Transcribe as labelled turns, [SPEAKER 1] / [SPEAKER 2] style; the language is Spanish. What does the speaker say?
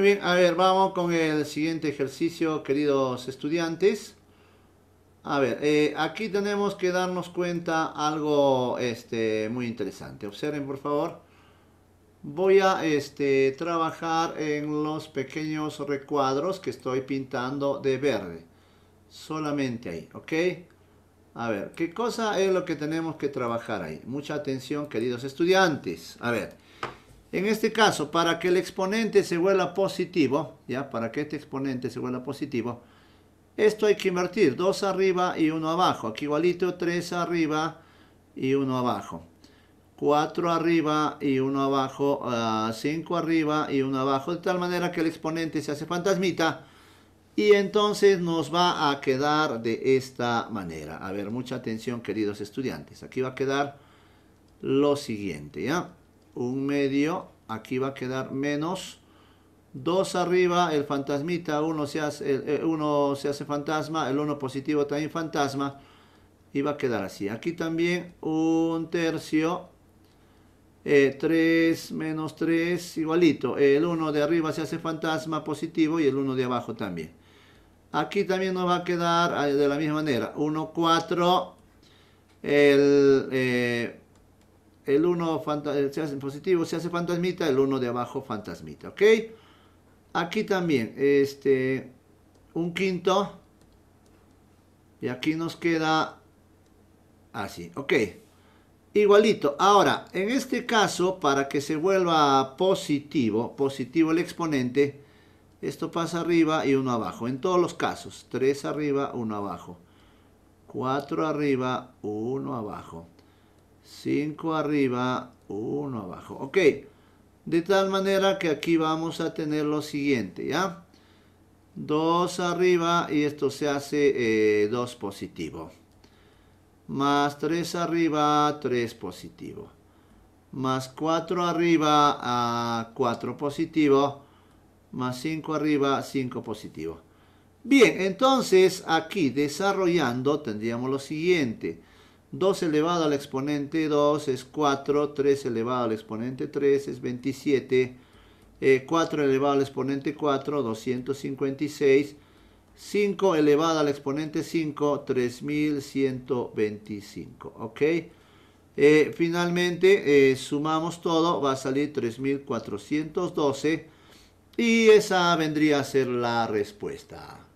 [SPEAKER 1] bien, a ver, vamos con el siguiente ejercicio, queridos estudiantes. A ver, eh, aquí tenemos que darnos cuenta algo este, muy interesante. Observen, por favor. Voy a este, trabajar en los pequeños recuadros que estoy pintando de verde. Solamente ahí, ¿ok? A ver, ¿qué cosa es lo que tenemos que trabajar ahí? Mucha atención, queridos estudiantes. A ver, en este caso, para que el exponente se vuela positivo, ya, para que este exponente se vuela positivo, esto hay que invertir, 2 arriba y 1 abajo. Aquí igualito, 3 arriba y 1 abajo. 4 arriba y 1 abajo, 5 ah, arriba y 1 abajo, de tal manera que el exponente se hace fantasmita y entonces nos va a quedar de esta manera. A ver, mucha atención queridos estudiantes, aquí va a quedar lo siguiente, ¿ya? un medio, aquí va a quedar menos 2 arriba, el fantasmita, uno se, hace, eh, se hace fantasma, el 1 positivo también fantasma, y va a quedar así. Aquí también un tercio, 3 eh, menos 3, igualito, el 1 de arriba se hace fantasma positivo y el 1 de abajo también. Aquí también nos va a quedar eh, de la misma manera, 1, 4, el, el 1 se hace positivo, se hace fantasmita, el 1 de abajo fantasmita, ¿ok? Aquí también, este, un quinto, y aquí nos queda así, ok. Igualito, ahora, en este caso, para que se vuelva positivo, positivo el exponente, esto pasa arriba y uno abajo, en todos los casos, 3 arriba, 1 abajo, 4 arriba, 1 abajo. 5 arriba, 1 abajo. Ok, de tal manera que aquí vamos a tener lo siguiente, ¿ya? 2 arriba y esto se hace 2 eh, positivo. Más 3 arriba, 3 positivo. Más 4 arriba, 4 positivo. Más 5 arriba, 5 positivo. Bien, entonces aquí desarrollando tendríamos lo siguiente. 2 elevado al exponente 2 es 4, 3 elevado al exponente 3 es 27, 4 eh, elevado al exponente 4, 256, 5 elevado al exponente 5, 3125, ¿ok? Eh, finalmente eh, sumamos todo, va a salir 3412 y esa vendría a ser la respuesta.